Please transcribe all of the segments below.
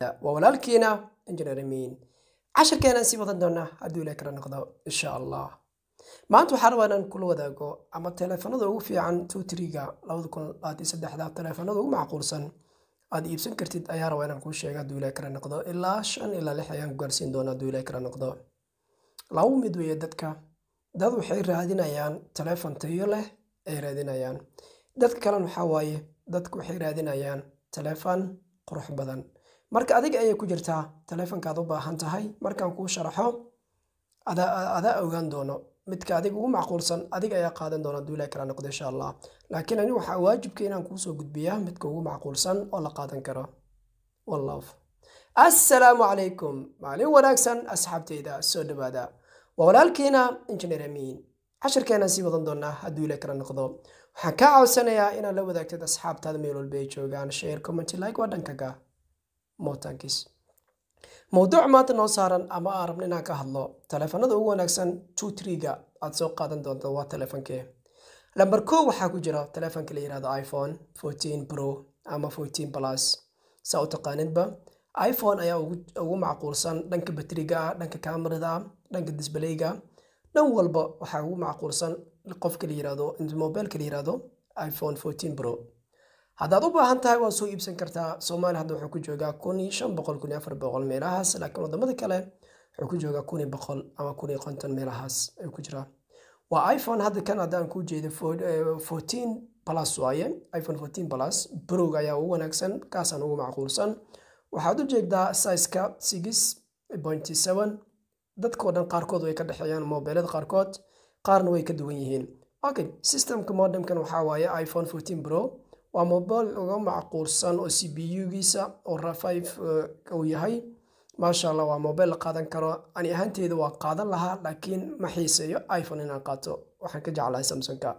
waa walaalkiina injineer amiin cashirkeenaan sii wadan doonaa hadduu ilaah kala noqdo insha allah maanta waxaa rabaa inaan kula wadaago ama teleefanada ugu fiican tuutriga labada kun labaatan saddexda teleefanada ugu macquulsan aad iibsan kartid ayaa rabaa inaan kuu sheega hadduu ilaah kala noqdo ilaa shan ilaa lix ayaan ku gaarsiin doona hadduu ilaah kala noqdo laba mid weeye dadka dad waxay raadinayaan teleefon tayo leh ay raadinayaan dadka kalena waxaa waaye dadku waxay raadinayaan teleefon qurux badan marka adiga ayay ku jirtaa taleefankaad u baahan tahay markaan kuu sharaxo adaa ogaan doono midka adiga ugu macquulsan adig ayaa qaadan doona haduu ilahi noqdo insha allah laakiin ani waxaa waajibka inaan kuusoo gudbiya midka ugu macquulsan oo la qaadan karo wallaahu assalaamu calaykum maalin wanaagsan asxaabteyda soo dhawaada waa walaalkiina injineer amiin cashirkeenaan sii wadan doonaa hadduu ilahi kala noqdo waxaan kaa codsanayaa inaad la wadaagtid asxaabtaada meel walba ay joogaan sheer commenty like waa dhankaga mootaankiis mowduuc maanta noo saaran ama aan rabno inaan ka hadlo taleefanada ugu wanaagsan two tutriga aad soo qaadan doonta waa taleefankee lamber ko waxaa ku jira taleefanka la yihahdo iphone fourteen pro ama fourteen plus saa u taqaanidba iphone ayaa ugu macquulsan dhanka batriga ah dhanka kamarada dhanka disbaleyga dhan walba waxaa ugu macquulsan qofka la yirahdo mobilka la yirahdo iphone fourteen bro haddaad u baahan tahay waad soo iibsan kartaa soomaaliya hadda wuxuu ku joogaa kun iyo shan boqol kun iyo afar boqol meelahaas laakiin waddamada kale wuxuu ku joogaa kun iyo boqol ama kun iyo konton meelahaas ayuu ku jiraa waa iphone hadda kan haddaan kuu jeedo eh, fourteen plus waaye iphone fourteen plus brog ayaa ugu wanaagsan kaasaan ugu macquulsan waxaad u jeegdaa sizeska six point seven dadkao dhan qaarkood way ka dhexeeyaan mobilada qaarkood qaarna way ka duwan yihiin okay systemka modemkan waxaa waaye iphone fourteen bro waa mobile uga macquulsan oo cbuygiisa oo rafive eh, uu yahay maasha allah waa mobile la qaadan karo ani ahaanteeda waa qaadan lahaa laakiin ma xiiseeyo iphone inaan qaato waxaan ka jeclahay samsonka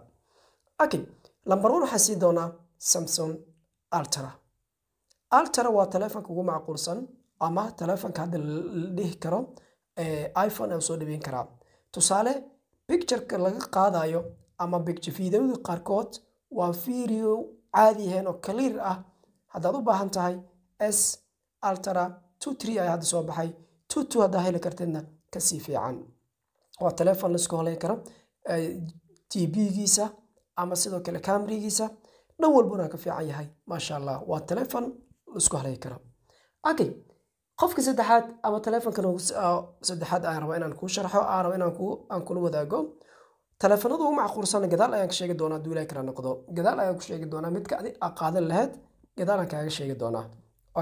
okay lambar waxaan sii doonaa samson altera altera waa taleefonka ugu macquulsan ama taleefonka hadda dhihi karo eh, iphone aan soo dhaweyn karaa tusaale pictureka laga qaadayo ama picture videoyada qaarkood waa video caadi yahaen oo caliir ah haddaad u baahan tahay s altara two tree ayaa hadda soo baxay two two haddaa heli kartidna kasii fiican waa telefon laisku holeyn karo eh, tbgiisa ama sidoo kale camrigiisa dhan walbuna ka fiican yahay maasha allah waa telefon laisku holeyn karo okay qofka saddexaad ama telefonkan ah, saddexaad aan rabo inaan kuu sharxo aan rabo inaan kula wadaago taleefanadu uma caquursan gadaal ayaan ka sheegi doonaa hadduu ilahi kala noqdo gadaal ayaan ku sheegi doonaa midka adi a qaadan lahayd gadaalaan kaaga sheegi doonaa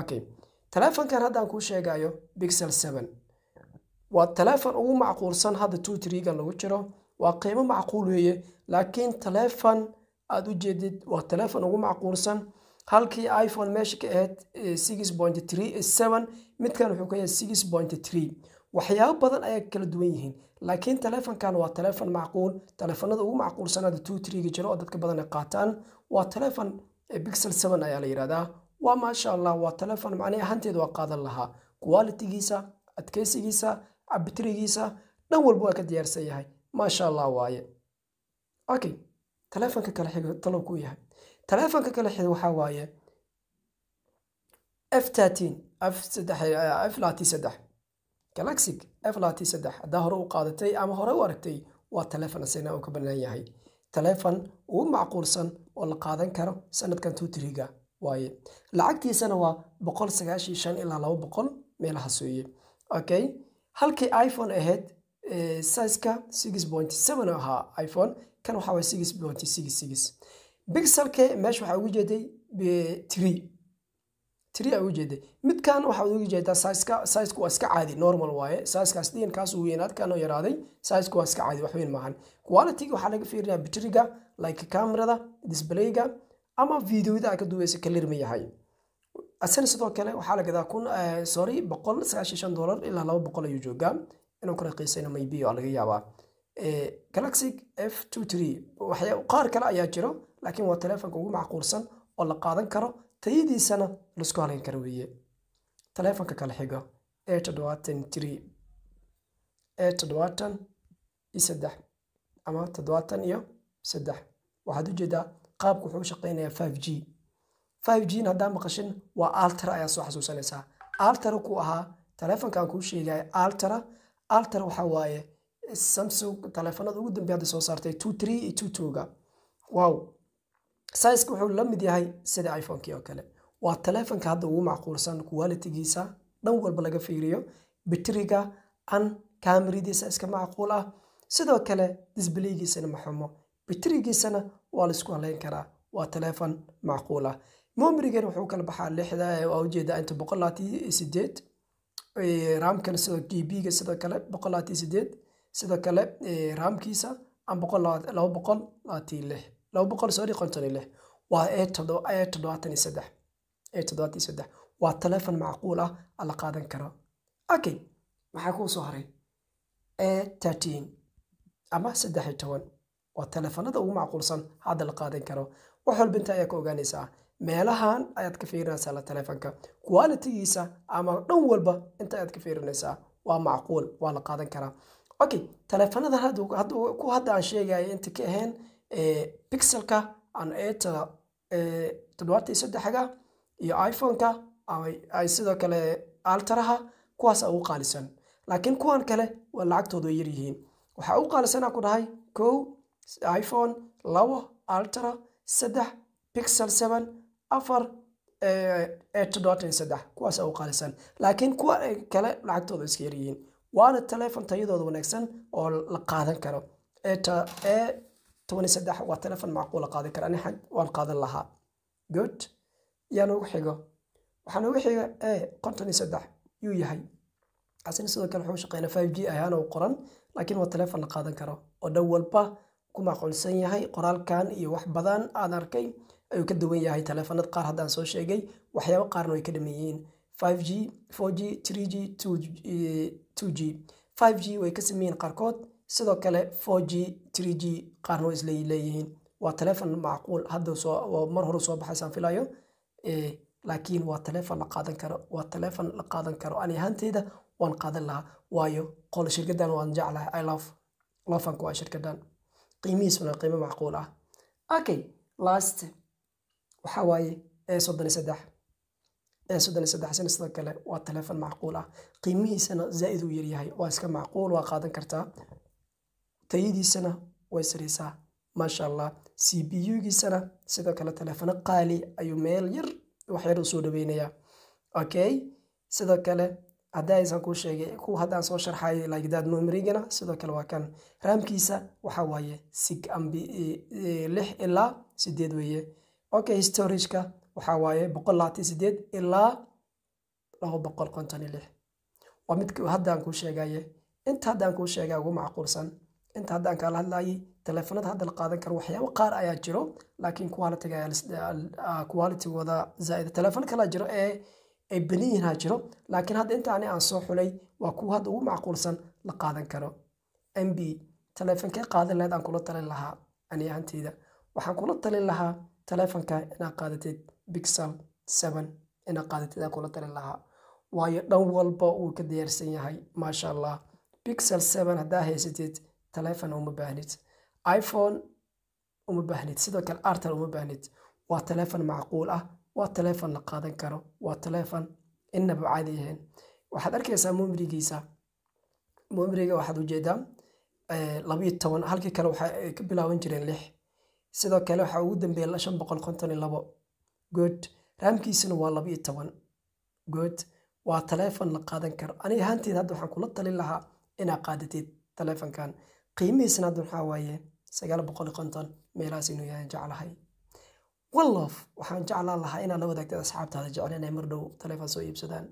okay taleefankan haddaan kuu sheegayo bixel seven waa taleefan ugu macquulsan hadda two treegan lagu jiro waa qiimo macquul weeye laakiin taleefan aada u jeedid waa taleefan ugu macquulsan halkii iphone meesha eh, eh, ka ahayd six point three seven midkan wuxuu ka yahay six point three waxyaabo badan ayay kala duwan yihiin laakiin taleefonkan waa taleefon macquul taleefanada ugu macquulsanaada two triga jiro oo dadka badan ay qaataan waa taleefon bixel eh, seven ayaa la yidhahdaa waa maasha allah waa taleefon macnii ahaanteeda waa qaadan lahaa qualitigiisa adkeysigiisa cabitrigiisa dhan walba waa ka diyaarsan yahay maasha allah waaye okay taleefonka kale xigo talow ku yahay taleefonka kale xigo waxaa waaye f thirteen f saddex eh, f laati saddex galaxig f labaatan saddex haddaa hore u qaadatay ama hore u aragtay waa taleefon asagna uu ka banaan yahay taleefon ugu macquulsan oo la qaadan karo sanadkan tutriga waaye lacagtiisana waa boqol sagaashan shan ilaa laba boqol meelahaas weeye okay halkii iphone ahayd siska six point seven ahaa iphone kan waxaa waye six point six six bixelke meesha waxaa ugu jeeday tree tria ujeeda midkan waxaad uga jeedaa saizka waa iska caadi normal waaye saizkaas dhigan kaas yaraaday saizka waa iska caadi waxweyn maahan quality waxaa laga fiirinayaa bitriga like kamerada disblayga ama videoyada aad ka duubeysa kalir yahay asana sidoo kale waxaa la gadaa kun eh, sorry boqol sagaashan shan dollar ilaa laba boqol ayuu joogaa inuu ku raqiisayna maybiyo laga yaabaa eh, galaxy f two qaar kale ayaa jiro laakiin waa telefonka ugu macquulsan oo la qaadan karo tayadiisana laisku halayn kara weeye taleefonka kala xigo ee toddobaatan tiri ee toddobaatan iyo saddex ama toddobaatan iyo saddex waxaad ujeedaa qaabku wuxuu u five g five g n haddaan maqashin waa altara ayaa soo xasuusanaysaa altara ku ahaa aan kuu sheegaya altara altara waxaa waaye samsung taleefanada ugu dambeey hadda soo saartay two three iyo two twoga wow saisku wuxuu la mid yahay sida iphonekii oo kale waa taleefonka hadda ugu macquulsan qualitigiisa dhan walba laga fiiriyo bitriga an kaamiridiisa iska macquul ah sidoo kale disbaleygiisana maxumo bitrigiisana waa laisku haleyn karaa waa taleefon macquul ah momrigan wuxuu kala baxaa lixda waa ujeedaa inta boqolaati sideed sidoo dbga sidoo kale boqolaati sidoo kale raamkiisa an boqol laba boqol laati lix waa ee telefon macquul ah ala qaadan karo okay maxaa kuu haray ama waa telefonada ugu macquulsan hadda la qaadan karo wax walba inta ayaa ka ogaanaysaa meelahan ayaad ka fiirinaysaa la telefonka qualitigiisa ama dhan walba inta ayaad ka fiirinaysaa waa macquul waa la qaadan karaa okay telefonadan hadda aan sheegaya inta ka ahayn bixelka ama eeta saddexga iyo iphone-ka ay sidoo kale altaraha kuwaasa ugu qaalisan laakiin kuwan kale waa lacagtoodu yar waxaa u qaalisanaa ku dhahay kow iphone labo altara saddex bixel seven afar toddobaatan saddex kuwaas ugu qaalisan laakiin kuwa kale lacagtoodu iska yaryihiin waana taleefon tayadooda wanaagsan oo la qaadan karo tobansaddex waa telefon macquula qaadan kara ani waan qaadan lahaa good yaa noogu xigo waxaa noogu xiga e konton iyo saddex yuu yahay asina sidoo kale wuxuu shaqeynaa five g ahaana u qoran laakiin waa telefon la qaadan karo oo dhan walba ku macquulsan yahay qoraalkan iyo wax badan aad arkay ayuu ka duwan yahay teleefanad qaar haddaan soo sheegay waxyaabo qaarna way ka dhameeyihiin five g four g three g two g eh, five g way ka sameeyeen qaarkood sidoo kale four g tree g qaarna waa islay waa telefon macquul hadda soo mar hore soo baxaysaan filayo laakiin waa telefon la qaadan karo waa telefon la qaadan karo ani ahaanteyda waan qaadan lahaa waayo qol shirkadan waan jeclahay i love lofanka waa shirkadan qiimihiisuna qiimo macquul ah okay last waxaa waaye ee soddon saddex ee soddon saddex sana sidoo kale waa telefon macquul ah qiimihiisana zaa'id uu yaryahay waa iska macquul waa qaadan kartaa tayadiisana way sareysaa maasha allah c b u-giisana sidoo kale taleefano qaali ayuu meel yar waxyar usoo dhaweynayaa okay sidoo kale haddaaysan kuu sheegay kuwa haddaan soo sharxayo lagdaad momrigana sidoo kale waa kan raamkiisa waxaa waaye e, e, lix ilaa sideed weeye okay storageka waxaa waaye boqol labaatan sideed ilaa labo boqol konton iyo lix waa mid haddaan kuu sheegaye inta haddaan kuu sheegaa ugu macquulsan inta haddaan kaala hadlaayay taleefanada hadda la qaadan karo waxyaabo qaar ayaa jiro laakiin kuwaa la zaaida taleefan kalaa jiro ee ay badan jiro laakiin hadda inta aan soo xulay waa kuwa hadda ugu macquulsan la qaadan karo m b taleefankee qaadan lahayd aan kula talin lahaa ani ahanteyda waxaan kula talin lahaa taleefanka inaad qaadatid bixel seven inaad qaadatid aan kula talin lahaa waayo dhan walba wuu ka diyaarsan yahay maasha allah bixel seven haddaa haysatid taleefon uma baahnid iphone uma baahnid sidoo kale artel uma baahnid waa taleefon macquul ah waa taleefon la qaadan karo waa taleefon inaba caadi yahayn waxaad arkaysaa mumrigiisa mumriga waxaad ujeedaa eh, labayo toban halkii kale waxay eh, ka bilaaban jireen lix sidoo kale waxaa ugu dambeeya shan boqol konton iyo labo good raamkiisuna waa labayo toban good waa taleefon la qaadan karo aniga ahaanteed hadda waxaan kula talin lahaa inaa qaadatid taleefonkan qiimihiisna hadda waxaa waaye sagaal boqol konton meelahaas inuu yahay jeclahay wallof waxaan jeclaan lahaa inaad la wadaagtid asxaabtaada ay mar dhow taleefon soo iibsadaan